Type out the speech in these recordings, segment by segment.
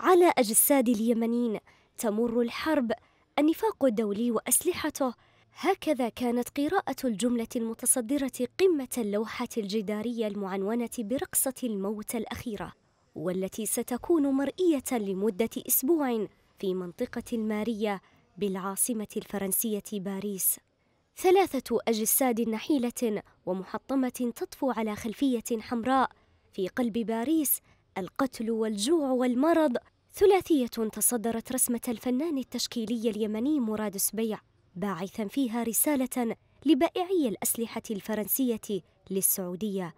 على أجساد اليمنيين تمر الحرب النفاق الدولي وأسلحته هكذا كانت قراءة الجملة المتصدرة قمة اللوحة الجدارية المعنونة برقصة الموت الأخيرة والتي ستكون مرئية لمدة أسبوع في منطقة المارية بالعاصمة الفرنسية باريس ثلاثة أجساد نحيلة ومحطمة تطفو على خلفية حمراء في قلب باريس القتل والجوع والمرض ثلاثية تصدرت رسمة الفنان التشكيلي اليمني مراد سبيع باعثا فيها رسالة لبائعي الأسلحة الفرنسية للسعودية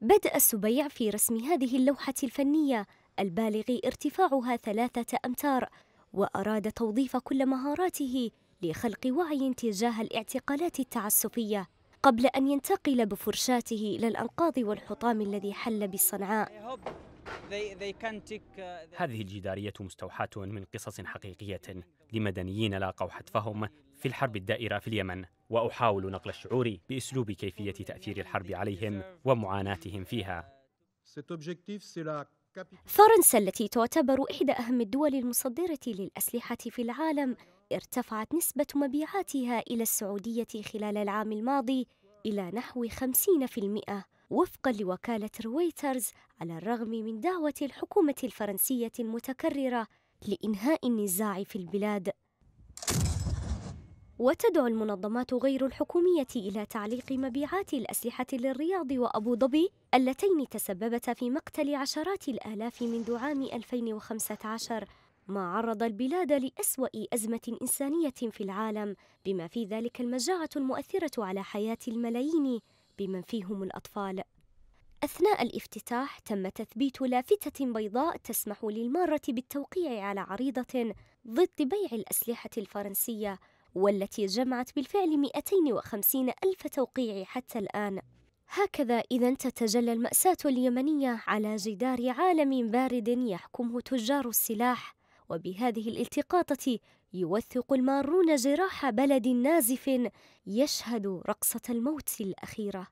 بدأ السبيع في رسم هذه اللوحة الفنية البالغ ارتفاعها ثلاثة أمتار وأراد توظيف كل مهاراته لخلق وعي تجاه الاعتقالات التعسفية قبل أن ينتقل بفرشاته إلى الأنقاض والحطام الذي حل بصنعاء Uh, هذه الجدارية مستوحاة من قصص حقيقية لمدنيين لاقوا حتفهم في الحرب الدائرة في اليمن وأحاول نقل الشعور بأسلوب كيفية تأثير الحرب عليهم ومعاناتهم فيها فرنسا التي تعتبر إحدى أهم الدول المصدرة للأسلحة في العالم ارتفعت نسبة مبيعاتها إلى السعودية خلال العام الماضي إلى نحو 50% وفقا لوكالة رويترز على الرغم من دعوة الحكومة الفرنسية المتكررة لإنهاء النزاع في البلاد وتدعو المنظمات غير الحكومية إلى تعليق مبيعات الأسلحة للرياض وأبو ظبي اللتين تسببتا في مقتل عشرات الآلاف منذ عام 2015 ما عرض البلاد لأسوأ أزمة إنسانية في العالم بما في ذلك المجاعة المؤثرة على حياة الملايين بمن فيهم الأطفال أثناء الافتتاح تم تثبيت لافتة بيضاء تسمح للمارة بالتوقيع على عريضة ضد بيع الأسلحة الفرنسية والتي جمعت بالفعل 250 ألف توقيع حتى الآن هكذا إذا تتجلى المأساة اليمنية على جدار عالم بارد يحكمه تجار السلاح وبهذه الالتقاطة يوثق المارون جراح بلد نازف يشهد رقصة الموت الأخيرة